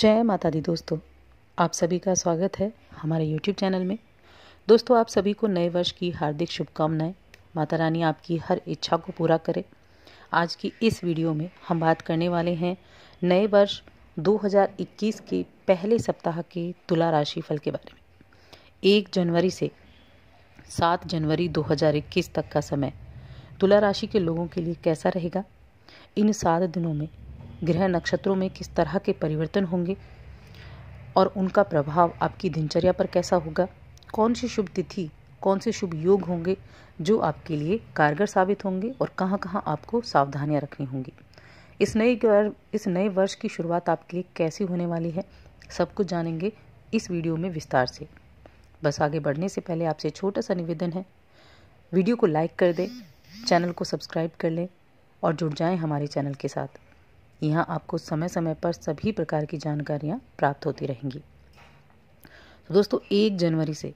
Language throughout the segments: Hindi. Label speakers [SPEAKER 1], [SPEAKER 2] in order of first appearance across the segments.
[SPEAKER 1] जय माता दी दोस्तों आप सभी का स्वागत है हमारे YouTube चैनल में दोस्तों आप सभी को नए वर्ष की हार्दिक शुभकामनाएं माता रानी आपकी हर इच्छा को पूरा करे आज की इस वीडियो में हम बात करने वाले हैं नए वर्ष 2021 के पहले सप्ताह के तुला राशि फल के बारे में एक जनवरी से सात जनवरी 2021 तक का समय तुला राशि के लोगों के लिए कैसा रहेगा इन सात दिनों में ग्रह नक्षत्रों में किस तरह के परिवर्तन होंगे और उनका प्रभाव आपकी दिनचर्या पर कैसा होगा कौन सी शुभ तिथि कौन से शुभ योग होंगे जो आपके लिए कारगर साबित होंगे और कहाँ कहाँ आपको सावधानियाँ रखनी होंगी इस नए इस नए वर्ष की शुरुआत आपके लिए कैसी होने वाली है सब कुछ जानेंगे इस वीडियो में विस्तार से बस आगे बढ़ने से पहले आपसे छोटा सा निवेदन है वीडियो को लाइक कर दें चैनल को सब्सक्राइब कर लें और जुड़ जाएं हमारे चैनल के साथ यहाँ आपको समय समय पर सभी प्रकार की जानकारियाँ प्राप्त होती रहेंगी तो दोस्तों एक जनवरी से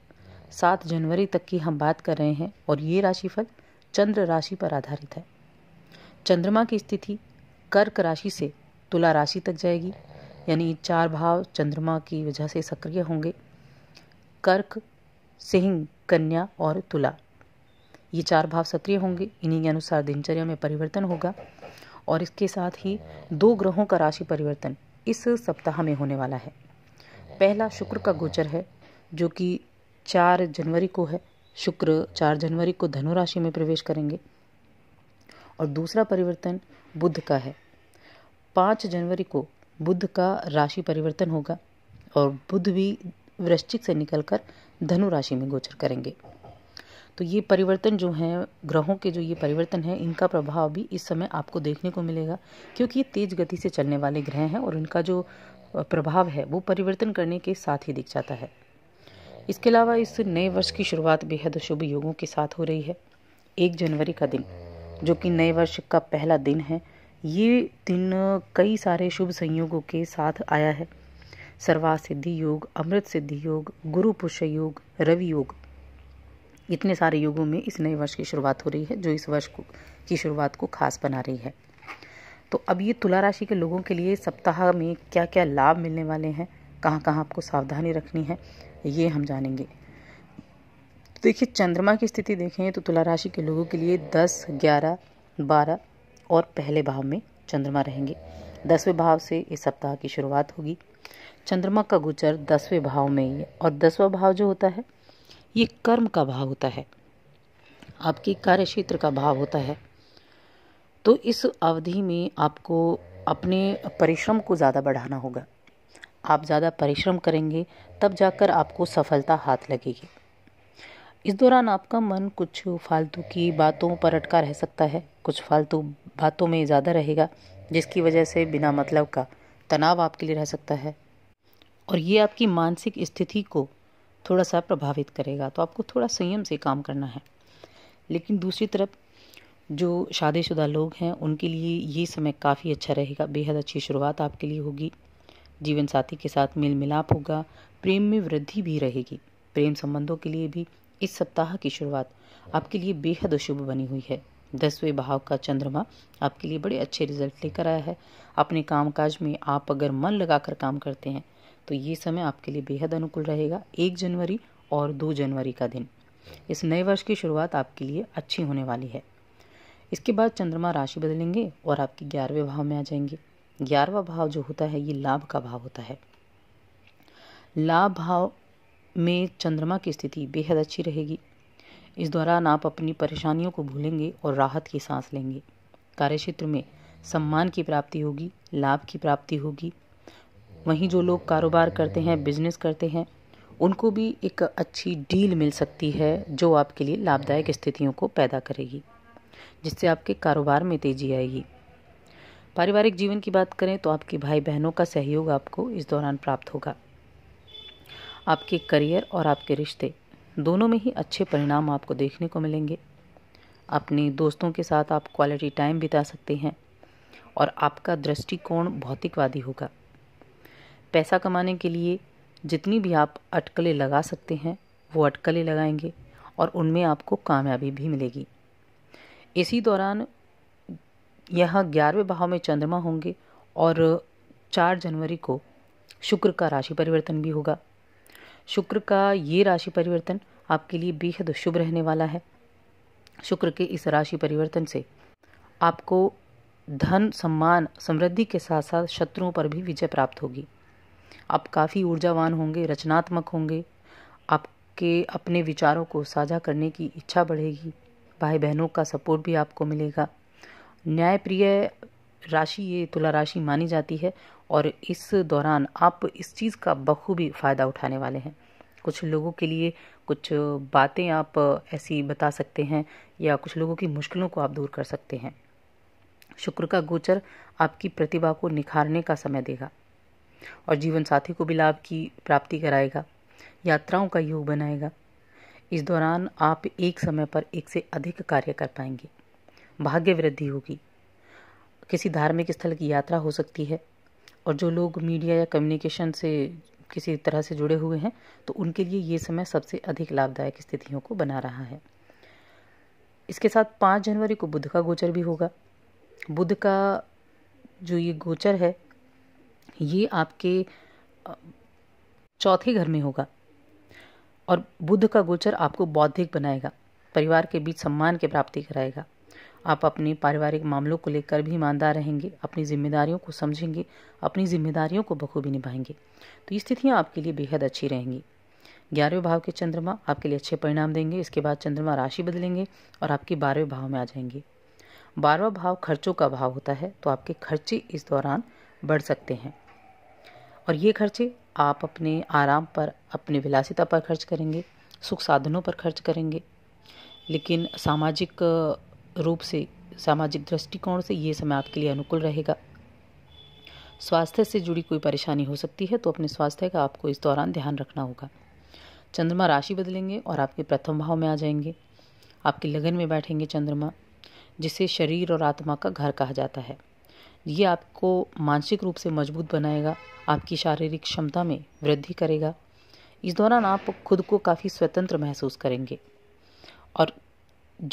[SPEAKER 1] सात जनवरी तक की हम बात कर रहे हैं और ये राशिफल चंद्र राशि पर आधारित है चंद्रमा की स्थिति कर्क राशि से तुला राशि तक जाएगी यानी चार भाव चंद्रमा की वजह से सक्रिय होंगे कर्क सिंह कन्या और तुला ये चार भाव सक्रिय होंगे इन्हीं के अनुसार दिनचर्या में परिवर्तन होगा और इसके साथ ही दो ग्रहों का राशि परिवर्तन इस सप्ताह में होने वाला है पहला शुक्र का गोचर है जो कि चार जनवरी को है शुक्र चार जनवरी को धनु राशि में प्रवेश करेंगे और दूसरा परिवर्तन बुध का है पाँच जनवरी को बुध का राशि परिवर्तन होगा और बुध भी वृश्चिक से निकलकर धनु राशि में गोचर करेंगे तो ये परिवर्तन जो है ग्रहों के जो ये परिवर्तन है इनका प्रभाव भी इस समय आपको देखने को मिलेगा क्योंकि ये तेज गति से चलने वाले ग्रह हैं और इनका जो प्रभाव है वो परिवर्तन करने के साथ ही दिख जाता है इसके अलावा इस नए वर्ष की शुरुआत बेहद शुभ योगों के साथ हो रही है एक जनवरी का दिन जो कि नए वर्ष का पहला दिन है ये दिन कई सारे शुभ संयोगों के साथ आया है सर्वा सिद्धि योग अमृत सिद्धि योग गुरु पुष्य योग रवि योग इतने सारे युगों में इस नए वर्ष की शुरुआत हो रही है जो इस वर्ष को, की शुरुआत को खास बना रही है तो अब ये तुला राशि के लोगों के लिए सप्ताह में क्या क्या लाभ मिलने वाले हैं कहाँ कहाँ आपको सावधानी रखनी है ये हम जानेंगे देखिए चंद्रमा की स्थिति देखें तो तुला राशि के लोगों के लिए दस ग्यारह बारह और पहले भाव में चंद्रमा रहेंगे दसवें भाव से इस सप्ताह की शुरुआत होगी चंद्रमा का गोचर दसवें भाव में ही है और दसवा भाव जो होता है ये कर्म का भाव होता है आपके कार्य क्षेत्र का भाव होता है तो इस अवधि में आपको अपने परिश्रम को ज़्यादा बढ़ाना होगा आप ज़्यादा परिश्रम करेंगे तब जाकर आपको सफलता हाथ लगेगी इस दौरान आपका मन कुछ फालतू की बातों पर अटका रह सकता है कुछ फालतू बातों में ज़्यादा रहेगा जिसकी वजह से बिना मतलब का तनाव आपके लिए रह सकता है और ये आपकी मानसिक स्थिति को थोड़ा सा प्रभावित करेगा तो आपको थोड़ा संयम से काम करना है लेकिन दूसरी तरफ जो शादीशुदा लोग हैं उनके लिए ये समय काफ़ी अच्छा रहेगा बेहद अच्छी शुरुआत आपके लिए होगी जीवन साथी के साथ मेल मिलाप होगा प्रेम में वृद्धि भी रहेगी प्रेम संबंधों के लिए भी इस सप्ताह की शुरुआत आपके लिए बेहद अशुभ बनी हुई है दसवें भाव का चंद्रमा आपके लिए बड़े अच्छे रिजल्ट लेकर आया है अपने कामकाज में आप अगर मन लगाकर काम करते हैं तो ये समय आपके लिए बेहद अनुकूल रहेगा एक जनवरी और दो जनवरी का दिन इस नए वर्ष की शुरुआत आपके लिए अच्छी होने वाली है इसके बाद चंद्रमा राशि बदलेंगे और आपके ग्यारहवें भाव में आ जाएंगे ग्यारहवा भाव जो होता है ये लाभ का भाव होता है लाभ भाव में चंद्रमा की स्थिति बेहद अच्छी रहेगी इस दौरान आप अपनी परेशानियों को भूलेंगे और राहत की सांस लेंगे कार्यक्षेत्र में सम्मान की प्राप्ति होगी लाभ की प्राप्ति होगी वहीं जो लोग कारोबार करते हैं बिजनेस करते हैं उनको भी एक अच्छी डील मिल सकती है जो आपके लिए लाभदायक स्थितियों को पैदा करेगी जिससे आपके कारोबार में तेजी आएगी पारिवारिक जीवन की बात करें तो आपके भाई बहनों का सहयोग आपको इस दौरान प्राप्त होगा आपके करियर और आपके रिश्ते दोनों में ही अच्छे परिणाम आपको देखने को मिलेंगे अपने दोस्तों के साथ आप क्वालिटी टाइम बिता सकते हैं और आपका दृष्टिकोण भौतिकवादी होगा पैसा कमाने के लिए जितनी भी आप अटकलें लगा सकते हैं वो अटकलें लगाएंगे और उनमें आपको कामयाबी भी मिलेगी इसी दौरान यह ग्यारहवें भाव में चंद्रमा होंगे और चार जनवरी को शुक्र का राशि परिवर्तन भी होगा शुक्र का ये राशि परिवर्तन आपके लिए बेहद शुभ रहने वाला है शुक्र के इस राशि परिवर्तन से आपको धन सम्मान समृद्धि के साथ साथ शत्रुओं पर भी विजय प्राप्त होगी आप काफ़ी ऊर्जावान होंगे रचनात्मक होंगे आपके अपने विचारों को साझा करने की इच्छा बढ़ेगी भाई बहनों का सपोर्ट भी आपको मिलेगा न्यायप्रिय राशि ये तुला राशि मानी जाती है और इस दौरान आप इस चीज़ का बखूबी फ़ायदा उठाने वाले हैं कुछ लोगों के लिए कुछ बातें आप ऐसी बता सकते हैं या कुछ लोगों की मुश्किलों को आप दूर कर सकते हैं शुक्र का गोचर आपकी प्रतिभा को निखारने का समय देगा और जीवन साथी को भी लाभ की प्राप्ति कराएगा यात्राओं का योग बनाएगा इस दौरान आप एक समय पर एक से अधिक कार्य कर पाएंगे भाग्य वृद्धि होगी किसी धार्मिक स्थल की यात्रा हो सकती है और जो लोग मीडिया या कम्युनिकेशन से किसी तरह से जुड़े हुए हैं तो उनके लिए ये समय सबसे अधिक लाभदायक स्थितियों को बना रहा है इसके साथ पाँच जनवरी को बुध का गोचर भी होगा बुध का जो ये गोचर है ये आपके चौथे घर में होगा और बुद्ध का गोचर आपको बौद्धिक बनाएगा परिवार के बीच सम्मान की प्राप्ति कराएगा आप अपने पारिवारिक मामलों को लेकर भी ईमानदार रहेंगे अपनी जिम्मेदारियों को समझेंगे अपनी जिम्मेदारियों को बखूबी निभाएंगे तो ये स्थितियाँ आपके लिए बेहद अच्छी रहेंगी ग्यारहवें भाव के चंद्रमा आपके लिए अच्छे परिणाम देंगे इसके बाद चंद्रमा राशि बदलेंगे और आपके बारहवें भाव में आ जाएंगे बारहवा भाव खर्चों का भाव होता है तो आपके खर्चे इस दौरान बढ़ सकते हैं और ये खर्चे आप अपने आराम पर अपने विलासिता पर खर्च करेंगे सुख साधनों पर खर्च करेंगे लेकिन सामाजिक रूप से सामाजिक दृष्टिकोण से ये समय आपके लिए अनुकूल रहेगा स्वास्थ्य से जुड़ी कोई परेशानी हो सकती है तो अपने स्वास्थ्य का आपको इस दौरान ध्यान रखना होगा चंद्रमा राशि बदलेंगे और आपके प्रथम भाव में आ जाएंगे आपके लगन में बैठेंगे चंद्रमा जिसे शरीर और आत्मा का घर कहा जाता है ये आपको मानसिक रूप से मजबूत बनाएगा आपकी शारीरिक क्षमता में वृद्धि करेगा इस दौरान आप खुद को काफ़ी स्वतंत्र महसूस करेंगे और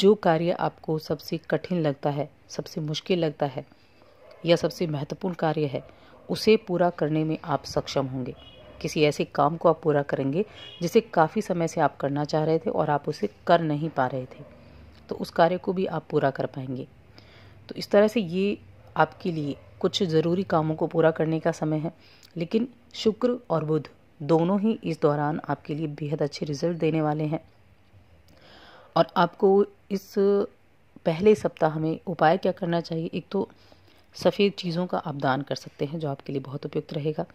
[SPEAKER 1] जो कार्य आपको सबसे कठिन लगता है सबसे मुश्किल लगता है या सबसे महत्वपूर्ण कार्य है उसे पूरा करने में आप सक्षम होंगे किसी ऐसे काम को आप पूरा करेंगे जिसे काफ़ी समय से आप करना चाह रहे थे और आप उसे कर नहीं पा रहे थे तो उस कार्य को भी आप पूरा कर पाएंगे तो इस तरह से ये आपके लिए कुछ ज़रूरी कामों को पूरा करने का समय है लेकिन शुक्र और बुध दोनों ही इस दौरान आपके लिए बेहद अच्छे रिजल्ट देने वाले हैं और आपको इस पहले सप्ताह में उपाय क्या करना चाहिए एक तो सफ़ेद चीज़ों का आप दान कर सकते हैं जो आपके लिए बहुत उपयुक्त रहेगा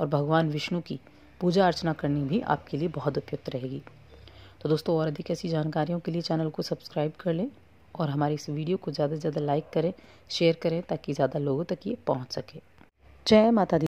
[SPEAKER 1] और भगवान विष्णु की पूजा अर्चना करनी भी आपके लिए बहुत उपयुक्त रहेगी तो दोस्तों और अधिक ऐसी जानकारियों के लिए चैनल को सब्सक्राइब कर लें और हमारी इस वीडियो को ज़्यादा से ज़्यादा लाइक करें शेयर करें ताकि ज़्यादा लोगों तक ये पहुँच सके जय माता दी